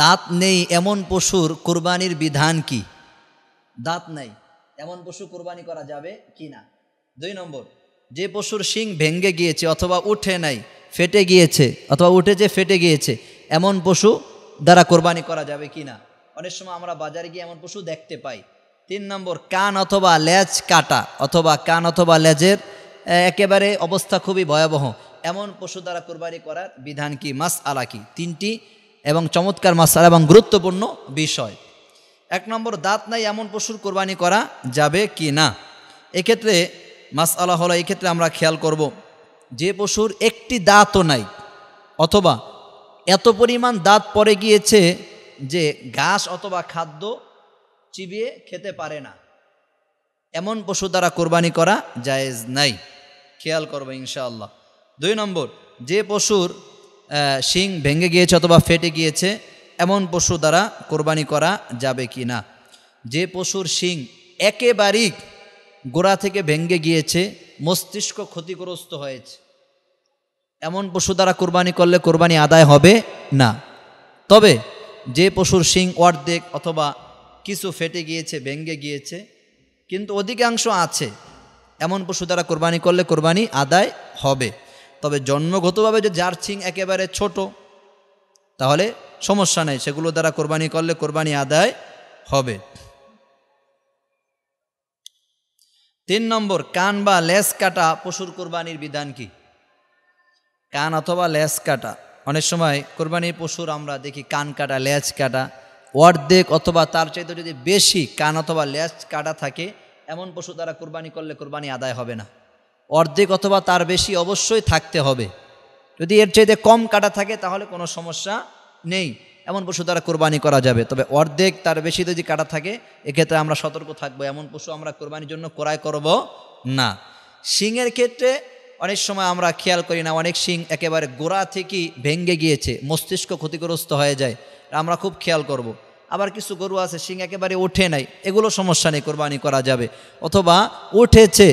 দাঁত নেই এমন পশুর কোরবানির বিধান কি দাঁত নেই এমন পশু কোরবানি করা যাবে কি না দুই নম্বর যে পশুর শিং ভেঙ্গে গিয়েছে অথবা উঠে নাই ফেটে গিয়েছে অথবা উঠে যে ফেটে গিয়েছে এমন পশু দ্বারা কোরবানি করা যাবে কি না অনেক সময় আমরা বাজারে গিয়ে এমন পশু দেখতে পাই তিন নম্বর কান অথবা লেজ কাটা অথবা কান অথবা লেজের একেবারে অবস্থা খুবই ভয়াবহ এমন পশু দ্বারা কোরবানি করার বিধান কি মাস আলা কি তিনটি এবং চমৎকার মাসাল এবং গুরুত্বপূর্ণ বিষয় এক নম্বর দাঁত নাই এমন পশুর কোরবানি করা যাবে কি না এক্ষেত্রে মাসালা হলো এক্ষেত্রে আমরা খেয়াল করব যে পশুর একটি দাঁতও নাই অথবা এত পরিমাণ দাঁত পরে গিয়েছে যে ঘাস অথবা খাদ্য চিবিয়ে খেতে পারে না এমন পশু দ্বারা কোরবানি করা জায়েজ নাই খেয়াল করবে ইনশাআল্লাহ দুই নম্বর যে পশুর শিং ভেঙে গিয়েছে অথবা ফেটে গিয়েছে এমন পশু দ্বারা কোরবানি করা যাবে কি না যে পশুর শিং একেবারেই গোড়া থেকে ভেঙ্গে গিয়েছে মস্তিষ্ক ক্ষতিগ্রস্ত হয়েছে এমন পশু দ্বারা কোরবানি করলে কোরবানি আদায় হবে না তবে যে পশুর শিং অর্ধেক অথবা কিছু ফেটে গিয়েছে ভেঙ্গে গিয়েছে কিন্তু অধিকাংশ আছে এমন পশু দ্বারা কোরবানি করলে কোরবানি আদায় হবে তবে জন্মগতভাবে যে জার্সিং একেবারে ছোট তাহলে সমস্যা নেই সেগুলো দ্বারা কোরবানি করলে কোরবানি আদায় হবে তিন নম্বর কান বা লেস কাটা পশুর কোরবানির বিধান কি কান অথবা লেস কাটা অনেক সময় কোরবানির পশুর আমরা দেখি কান কাটা লেজ কাটা অর্ধেক অথবা তার চাইতে যদি বেশি কান অথবা লেজ কাটা থাকে এমন পশু দ্বারা কোরবানি করলে কোরবানি আদায় হবে না অর্ধেক অথবা তার বেশি অবশ্যই থাকতে হবে যদি এর চাইতে কম কাটা থাকে তাহলে কোনো সমস্যা নেই এমন পশু দ্বারা কোরবানি করা যাবে তবে অর্ধেক তার বেশি যদি কাটা থাকে এক্ষেত্রে আমরা সতর্ক থাকবো এমন পশু আমরা কোরবানির জন্য ক্রয় করব না শিংয়ের ক্ষেত্রে অনেক সময় আমরা খেয়াল করি না অনেক শিং একেবারে গোড়া থেকেই ভেঙ্গে গিয়েছে মস্তিষ্ক ক্ষতিগ্রস্ত হয়ে যায় আমরা খুব খেয়াল করব। আবার কিছু গরু আছে শিং একেবারে ওঠে নাই এগুলো সমস্যা নেই কোরবানি করা যাবে অথবা উঠেছে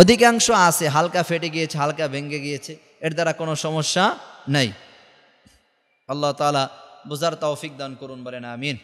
অধিকাংশ আছে হালকা ফেটে গিয়েছে হালকা ভেঙে গিয়েছে এর দ্বারা কোনো সমস্যা নেই আল্লাহ তালা বোঝার তৌফিক দান করুন বলেন আমিন